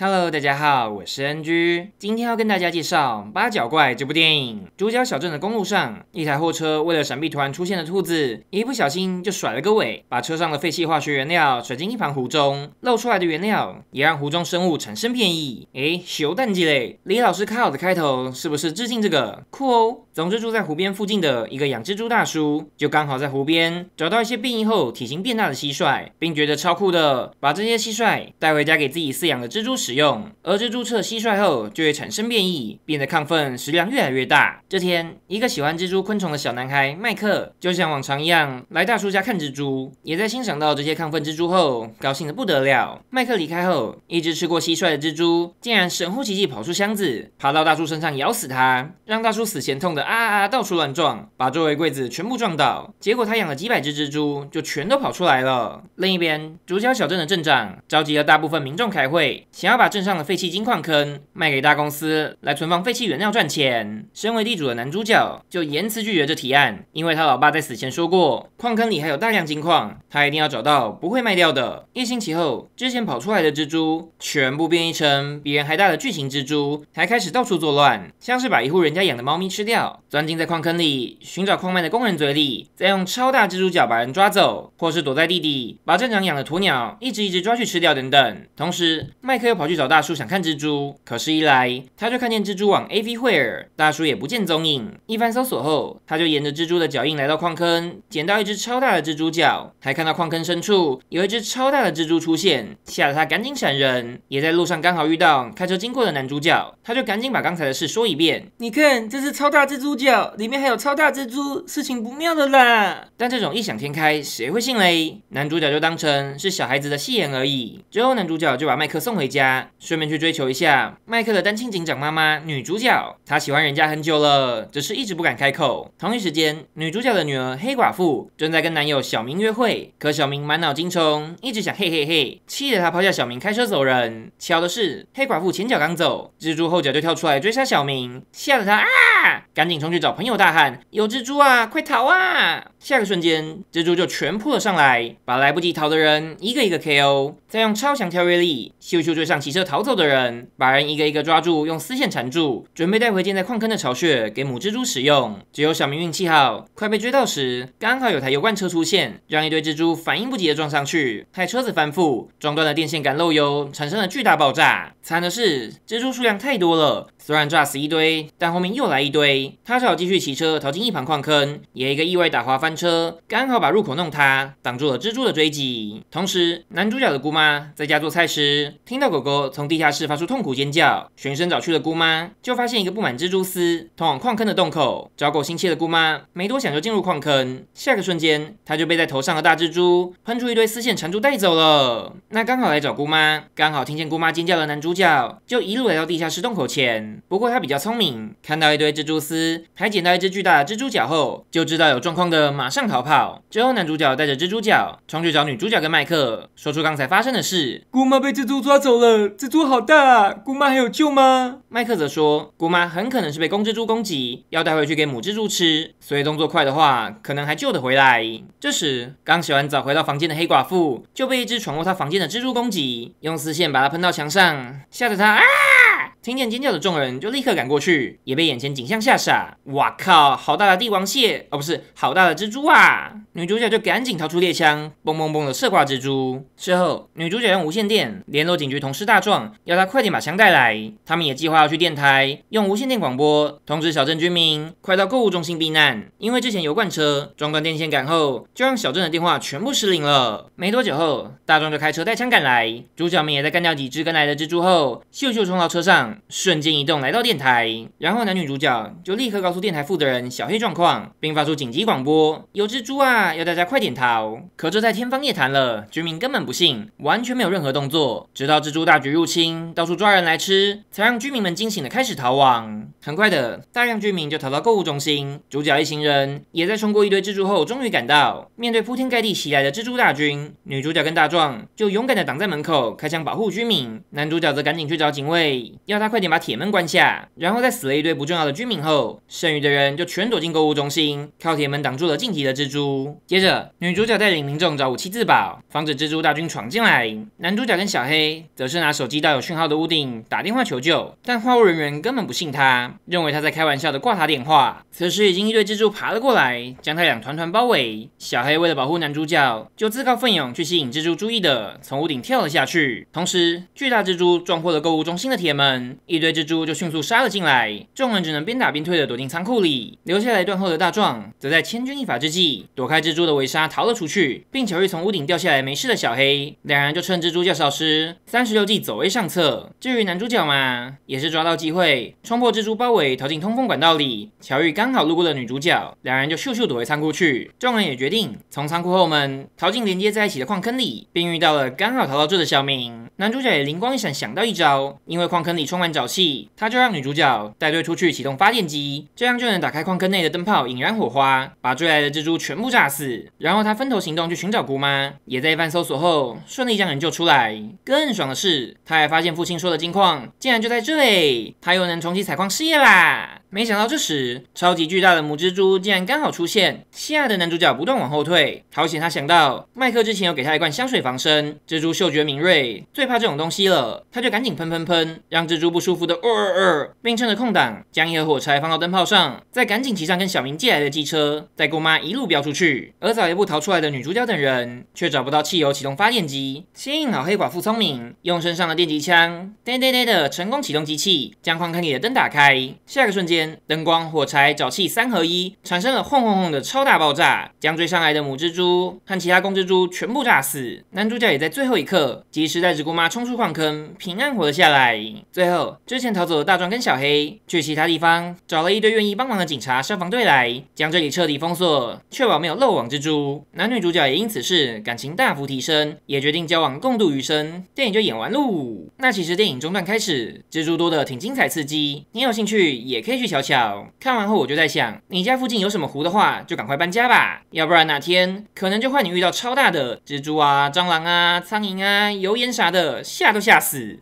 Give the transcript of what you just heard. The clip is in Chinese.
Hello，大家好，我是 NG，今天要跟大家介绍《八角怪》这部电影。主角小镇的公路上，一台货车为了闪避突然出现的兔子，一不小心就甩了个尾，把车上的废弃化学原料甩进一旁湖中，漏出来的原料也让湖中生物产生变异。哎，修蛋鸡嘞！李老师开好的开头是不是致敬这个？酷哦！总之住在湖边附近的一个养蜘蛛大叔，就刚好在湖边找到一些变异后体型变大的蟋蟀，并觉得超酷的，把这些蟋蟀带回家给自己饲养的蜘蛛。使用而蜘蛛吃蟋蟀后就会产生变异，变得亢奋，食量越来越大。这天，一个喜欢蜘蛛昆虫的小男孩麦克，就像往常一样来大叔家看蜘蛛，也在欣赏到这些亢奋蜘蛛后，高兴的不得了。麦克离开后，一只吃过蟋蟀的蜘蛛竟然神乎其技跑出箱子，爬到大叔身上咬死他，让大叔死前痛的啊啊到处乱撞，把周围柜子全部撞倒。结果他养了几百只蜘蛛，就全都跑出来了。另一边，竹角小镇的镇长召集了大部分民众开会，想要。要把镇上的废弃金矿坑卖给大公司来存放废弃原料赚钱。身为地主的男主角就严词拒绝这提案，因为他老爸在死前说过，矿坑里还有大量金矿，他一定要找到不会卖掉的。一星期后，之前跑出来的蜘蛛全部变异成比人还大的巨型蜘蛛，还开始到处作乱，像是把一户人家养的猫咪吃掉，钻进在矿坑里寻找矿脉的工人嘴里，再用超大蜘蛛脚把人抓走，或是躲在地底把镇长养的鸵鸟一只一只抓去吃掉等等。同时，麦克又跑。跑去找大叔想看蜘蛛，可是一来他就看见蜘蛛网，A V 惠尔大叔也不见踪影。一番搜索后，他就沿着蜘蛛的脚印来到矿坑，捡到一只超大的蜘蛛脚，还看到矿坑深处有一只超大的蜘蛛出现，吓得他赶紧闪人。也在路上刚好遇到开车经过的男主角，他就赶紧把刚才的事说一遍。你看这是超大蜘蛛脚，里面还有超大蜘蛛，事情不妙的啦。但这种异想天开谁会信嘞？男主角就当成是小孩子的戏言而已。最后男主角就把麦克送回家。顺便去追求一下麦克的单亲警长妈妈女主角，她喜欢人家很久了，只是一直不敢开口。同一时间，女主角的女儿黑寡妇正在跟男友小明约会，可小明满脑金虫，一直想嘿嘿嘿，气得她抛下小明开车走人。巧的是，黑寡妇前脚刚走，蜘蛛后脚就跳出来追杀小明，吓得他啊，赶紧冲去找朋友大喊：“有蜘蛛啊，快逃啊！”下个瞬间，蜘蛛就全扑了上来，把来不及逃的人一个一个 KO，再用超强跳跃力咻咻追上。骑车逃走的人，把人一个一个抓住，用丝线缠住，准备带回建在矿坑的巢穴给母蜘蛛使用。只有小明运气好，快被追到时，刚好有台油罐车出现，让一堆蜘蛛反应不及的撞上去，害车子翻覆，撞断了电线杆漏油，产生了巨大爆炸。惨的是蜘蛛数量太多了，虽然炸死一堆，但后面又来一堆，他只好继续骑车逃进一旁矿坑，也一个意外打滑翻车，刚好把入口弄塌，挡住了蜘蛛的追击。同时，男主角的姑妈在家做菜时，听到狗狗。从地下室发出痛苦尖叫，循声找去的姑妈，就发现一个布满蜘蛛丝通往矿坑的洞口。找狗心切的姑妈，没多想就进入矿坑，下个瞬间，她就被在头上的大蜘蛛喷出一堆丝线缠住带走了。那刚好来找姑妈，刚好听见姑妈尖叫的男主角，就一路来到地下室洞口前。不过他比较聪明，看到一堆蜘蛛丝，还捡到一只巨大的蜘蛛脚后，就知道有状况的马上逃跑。之后男主角带着蜘蛛脚，冲去找女主角跟麦克，说出刚才发生的事，姑妈被蜘蛛抓走了。蜘蛛好大啊！姑妈还有救吗？麦克则说，姑妈很可能是被公蜘蛛攻击，要带回去给母蜘蛛吃，所以动作快的话，可能还救得回来。这时，刚洗完澡回到房间的黑寡妇就被一只闯入她房间的蜘蛛攻击，用丝线把它喷到墙上，吓得她啊！听见尖叫的众人就立刻赶过去，也被眼前景象吓傻。哇靠，好大的帝王蟹！哦，不是，好大的蜘蛛啊！女主角就赶紧掏出猎枪，嘣嘣嘣的射挂蜘蛛。事后，女主角用无线电联络警局同事大壮，要他快点把枪带来。他们也计划要去电台，用无线电广播通知小镇居民快到购物中心避难，因为之前油罐车撞断电线杆后，就让小镇的电话全部失灵了。没多久后，大壮就开车带枪赶来。主角们也在干掉几只跟来的蜘蛛后，秀秀冲到车上。瞬间移动来到电台，然后男女主角就立刻告诉电台负责人小黑状况，并发出紧急广播：有蜘蛛啊，要大家快点逃！可这在天方夜谭了，居民根本不信，完全没有任何动作。直到蜘蛛大军入侵，到处抓人来吃，才让居民们惊醒的开始逃亡。很快的，大量居民就逃到购物中心，主角一行人也在冲过一堆蜘蛛后，终于赶到。面对铺天盖地袭来的蜘蛛大军，女主角跟大壮就勇敢的挡在门口，开枪保护居民。男主角则赶紧去找警卫，要他。他快点把铁门关下，然后在死了一堆不重要的居民后，剩余的人就全躲进购物中心，靠铁门挡住了进体的蜘蛛。接着，女主角带领民众找武器自保，防止蜘蛛大军闯进来。男主角跟小黑则是拿手机到有讯号的屋顶打电话求救，但话务人员根本不信他，认为他在开玩笑的挂他电话。此时，已经一堆蜘蛛爬了过来，将他俩团团包围。小黑为了保护男主角，就自告奋勇去吸引蜘蛛注意的，从屋顶跳了下去。同时，巨大蜘蛛撞破了购物中心的铁门。一堆蜘蛛就迅速杀了进来，众人只能边打边退的躲进仓库里。留下来断后的大壮则在千钧一发之际躲开蜘蛛的围杀，逃了出去，并巧遇从屋顶掉下来没事的小黑。两人就趁蜘蛛较少时，三十六计走为上策。至于男主角嘛，也是抓到机会，冲破蜘蛛包围，逃进通风管道里。巧遇刚好路过的女主角，两人就迅速躲回仓库去。众人也决定从仓库后门逃进连接在一起的矿坑里，并遇到了刚好逃到这的小明。男主角也灵光一闪想到一招，因为矿坑里充满沼气，他就让女主角带队出去启动发电机，这样就能打开矿坑内的灯泡，引燃火花，把追来的蜘蛛全部炸死。然后他分头行动去寻找姑妈，也在一番搜索后顺利将人救出来。更爽的是，他还发现父亲说的金矿竟然就在这里，他又能重启采矿事业啦！没想到这时超级巨大的母蜘蛛竟然刚好出现，吓得男主角不断往后退。好险，他想到麦克之前有给他一罐香水防身，蜘蛛嗅觉敏锐，最怕这种东西了，他就赶紧喷喷喷，让蜘蛛。不舒服的，呃呃呃，并趁着空档将一盒火柴放到灯泡上，再赶紧骑上跟小明借来的机车，带姑妈一路飙出去。而早一步逃出来的女主角等人，却找不到汽油启动发电机。幸好黑寡妇聪明，用身上的电击枪，哒哒哒的，成功启动机器，将矿坑里的灯打开。下个瞬间，灯光、火柴、沼气三合一，产生了轰轰轰的超大爆炸，将追上来的母蜘蛛和其他公蜘蛛全部炸死。男主角也在最后一刻，及时带着姑妈冲出矿坑，平安活了下来。最后。之前逃走的大壮跟小黑，去其他地方找了一堆愿意帮忙的警察、消防队来，将这里彻底封锁，确保没有漏网之蛛。男女主角也因此事感情大幅提升，也决定交往共度余生。电影就演完喽。那其实电影中段开始蜘蛛多的挺精彩刺激，你有兴趣也可以去瞧瞧。看完后我就在想，你家附近有什么湖的话，就赶快搬家吧，要不然哪天可能就换你遇到超大的蜘蛛啊、蟑螂啊、苍蝇啊、油烟啥的，吓都吓死。